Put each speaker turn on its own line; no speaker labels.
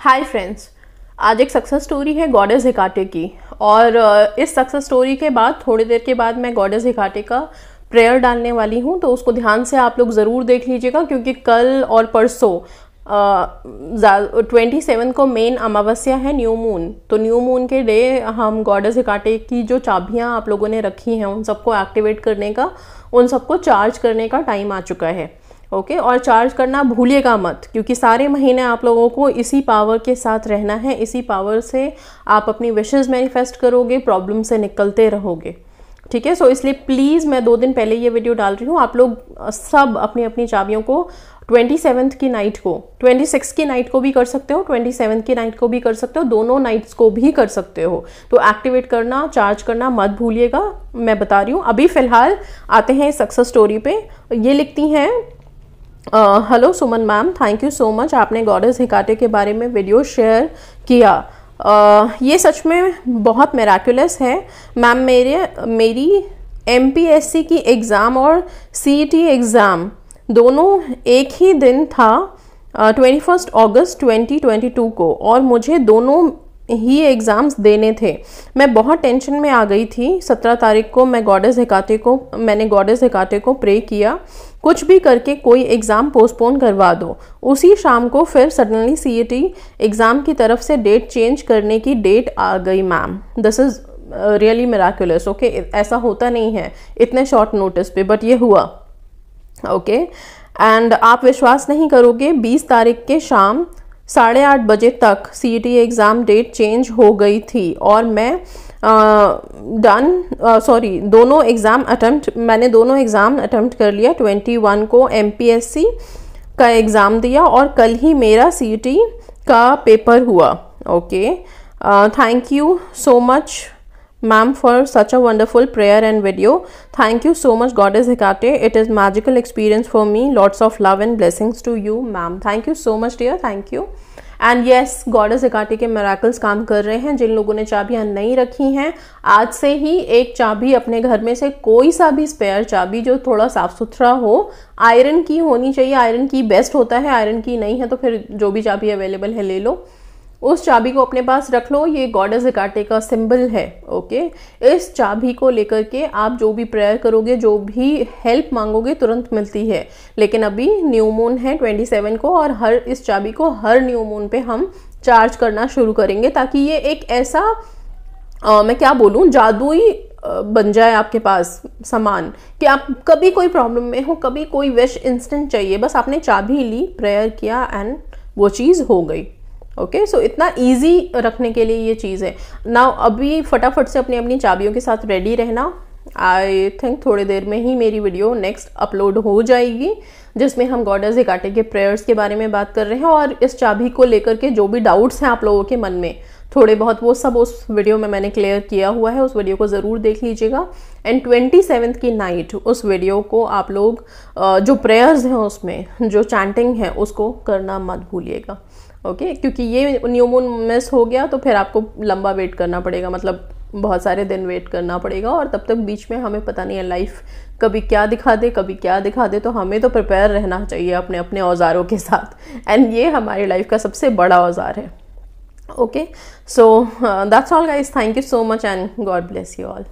हाय friends आज एक success story है गॉडेस हिकाटे की और uh, इस सक्सेस स्टोरी के बाद थोड़ी देर के बाद मैं गॉडेस हिकाटे का प्रेयर डालने वाली हूँ तो उसको ध्यान से आप लोग ज़रूर देख लीजिएगा क्योंकि कल और परसों ट्वेंटी uh, सेवन को मेन अमावस्या है न्यू मून तो न्यू मून के डे हम गॉडेस हिकाटे की जो चाबियाँ आप लोगों ने रखी हैं उन सबको एक्टिवेट करने का उन सबको चार्ज करने का टाइम आ चुका है ओके और चार्ज करना भूलिएगा मत क्योंकि सारे महीने आप लोगों को इसी पावर के साथ रहना है इसी पावर से आप अपनी विशेज़ मैनिफेस्ट करोगे प्रॉब्लम से निकलते रहोगे ठीक है सो इसलिए प्लीज़ मैं दो दिन पहले ये वीडियो डाल रही हूँ आप लोग सब अपनी अपनी चाबियों को ट्वेंटी सेवन्थ की नाइट को ट्वेंटी सिक्स की नाइट को भी कर सकते हो ट्वेंटी सेवन्थ की नाइट को भी कर सकते हो दोनों नाइट्स को भी कर सकते हो तो एक्टिवेट करना चार्ज करना मत भूलिएगा मैं बता रही हूँ अभी फ़िलहाल आते हैं सक्सेस स्टोरी पे ये लिखती हैं hello Suman ma'am thank you so much आपने गॉडेस हिकाटे के बारे में वीडियो शेयर किया uh, ये सच में बहुत मेराकुलस है मैम मेरे मेरी एम की एग्ज़ाम और सी एग्ज़ाम e दोनों एक ही दिन था ट्वेंटी फर्स्ट अगस्त 2022 को और मुझे दोनों ही एग्ज़ाम्स देने थे मैं बहुत टेंशन में आ गई थी सत्रह तारीख को मैं गॉडेस हिकाटे को मैंने गॉडेस हिकाटे को प्रे किया कुछ भी करके कोई एग्ज़ाम पोस्टपोन करवा दो उसी शाम को फिर सडनली सीईटी एग्ज़ाम की तरफ से डेट चेंज करने की डेट आ गई ma'am this is really miraculous okay ऐसा होता नहीं है इतने शॉर्ट नोटिस पे बट ये हुआ ओके okay? एंड आप विश्वास नहीं करोगे 20 तारीख के शाम साढ़े आठ बजे तक सी एग्ज़ाम डेट चेंज हो गई थी और मैं डन सॉरी दोनों एग्ज़ाम अटैम्प्ट मैंने दोनों एग्ज़ाम अटम्प्ट कर लिया ट्वेंटी वन को एम का एग्ज़ाम दिया और कल ही मेरा सी e का पेपर हुआ okay thank you so much ma'am for such a wonderful prayer and video thank you so much god is Hecate it is magical experience for me lots of love and blessings to you ma'am thank you so much dear thank you and yes goddess Hecate के miracles काम कर रहे हैं जिन लोगों ने चाबियाँ नहीं रखी हैं आज से ही एक चाबी अपने घर में से कोई सा भी स्पेयर चाबी जो थोड़ा साफ सुथरा हो आयरन की होनी चाहिए आयरन की बेस्ट होता है आयरन की नहीं है तो फिर जो भी चाबी अवेलेबल है ले लो उस चाबी को अपने पास रख लो ये गॉडेस एकाटे का सिंबल है ओके इस चाबी को लेकर के आप जो भी प्रेयर करोगे जो भी हेल्प मांगोगे तुरंत मिलती है लेकिन अभी न्यू मून है 27 को और हर इस चाबी को हर न्यू मून पे हम चार्ज करना शुरू करेंगे ताकि ये एक ऐसा आ, मैं क्या बोलूँ जादुई बन जाए आपके पास सामान कि आप कभी कोई प्रॉब्लम में हो कभी कोई विश इंस्टेंट चाहिए बस आपने चाबी ली प्रेयर किया एंड वो चीज़ हो गई ओके सो इतना ईजी रखने के लिए ये चीज़ है ना अभी फटाफट से अपनी अपनी चाबियों के साथ रेडी रहना आई थिंक थोड़ी देर में ही मेरी वीडियो नेक्स्ट अपलोड हो जाएगी जिसमें हम गॉडर एकाटे के प्रेयर्स के बारे में बात कर रहे हैं और इस चाबी को लेकर के जो भी डाउट्स हैं आप लोगों के मन में थोड़े बहुत वो सब उस वीडियो में मैंने क्लियर किया हुआ है उस वीडियो को ज़रूर देख लीजिएगा एंड ट्वेंटी सेवन्थ की नाइट उस वीडियो को आप लोग जो प्रेयर्स हैं उसमें जो चैंटिंग है उसको करना मत भूलिएगा ओके okay? क्योंकि ये न्यूमून मिस हो गया तो फिर आपको लंबा वेट करना पड़ेगा मतलब बहुत सारे दिन वेट करना पड़ेगा और तब तक बीच में हमें पता नहीं है लाइफ कभी क्या दिखा दे कभी क्या दिखा दे तो हमें तो प्रिपेयर रहना चाहिए अपने अपने औज़ारों के साथ एंड ये हमारी लाइफ का सबसे बड़ा औज़ार है okay so uh, that's all guys thank you so much and god bless you all